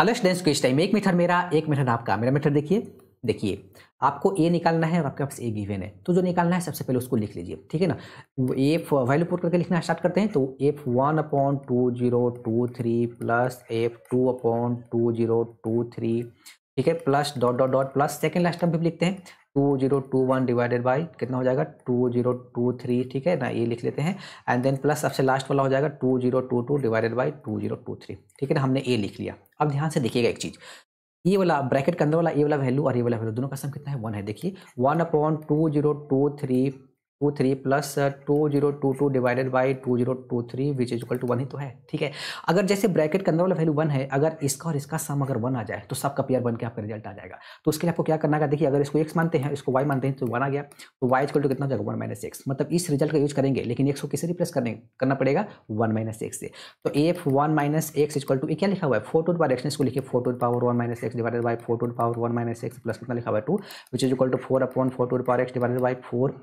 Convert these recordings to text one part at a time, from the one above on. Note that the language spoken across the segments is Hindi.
हेलो लेंस को इस टाइम एक मीटर मेरा एक मीटर आपका मेरा मीटर देखिए देखिए आपको ए निकालना है और आपके पास ए गिवेन है तो जो निकालना है सबसे पहले उसको लिख लीजिए ठीक है ना ए वैल्यू पुट करके लिखना स्टार्ट करते हैं तो F one upon two zero two three plus F two upon two zero two three ठीक है plus dot dot dot plus second last term भी लिखते हैं two zero two one divided by कितना हो जाएगा टू जीरो टू थ्री ठीक है ना ये लिख लेते हैं एंड देन प्लस सबसे लास्ट वाला हो जाएगा two zero two two divided by two zero two three ठीक है ना हमने ए लिख लिया अब ध्यान से देखिएगा एक चीज़ ये वाला ब्रैकेट के अंदर वाला ए वाला वैल्यू और ये वाला वैल्यू दोनों का सम कितना है वन है देखिए one upon two zero two three two three plus two zero two two divided by two zero two three which is equal to one ही तो है ठीक है अगर जैसे ब्रैकेट के अंदर वाला वैल्यू वन है अगर इसका और इसका सम अगर वन आ जाए तो सबका पेयर बन के आपका रिजल्ट आ जाएगा तो उसके लिए आपको क्या करना है देखिए अगर इसको एक्स मानते हैं इसको वाई मानते हैं तो वन आ गया तो वाई इक्वल टू कितना हो जाएगा वन माइनस एक्स मतलब इस रिजल्ट का यूज करेंगे लेकिन एक्स को किसे रिप्लेस करने करना पड़ेगा वन माइनस एक्स से तो F one minus X equal to क्या लिखा हुआ है फोर टू पावर एक्स इसको लिखिए four two power one minus X divided by four two power one minus X plus कितना लिखा हुआ है two which is equal to four upon four two power X divided by four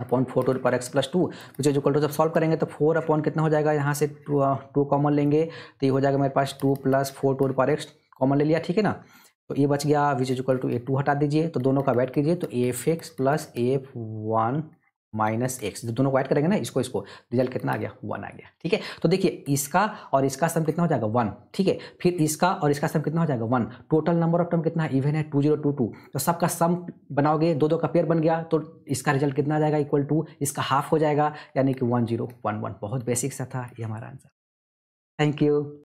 upon four two पर X plus two which is equal to जब सॉल्व करेंगे तो फोर अपॉन कितना हो जाएगा यहाँ से टू टू कॉमन लेंगे तो ये हो जाएगा मेरे पास टू प्लस फोर टू पर एक्स कॉमन ले लिया ठीक है ना तो ये बच गया which is equal to A two हटा दीजिए तो दोनों का वैट कीजिए तो F X plus F one minus X जो दोनों को ऐड करेंगे ना इसको इसको रिजल्ट कितना आ गया वन आ गया ठीक है तो देखिए इसका और इसका सम कितना हो जाएगा वन ठीक है फिर इसका और इसका सम कितना हो जाएगा one total number of term कितना है इवन है टू जीरो टू टू तो सबका सम बनाओगे दो दो का पेयर बन गया तो इसका रिजल्ट कितना आ जाएगा इक्वल टू इसका हाफ हो जाएगा यानी कि वन जीरो वन वन बहुत बेसिक सा था ये हमारा आंसर थैंक यू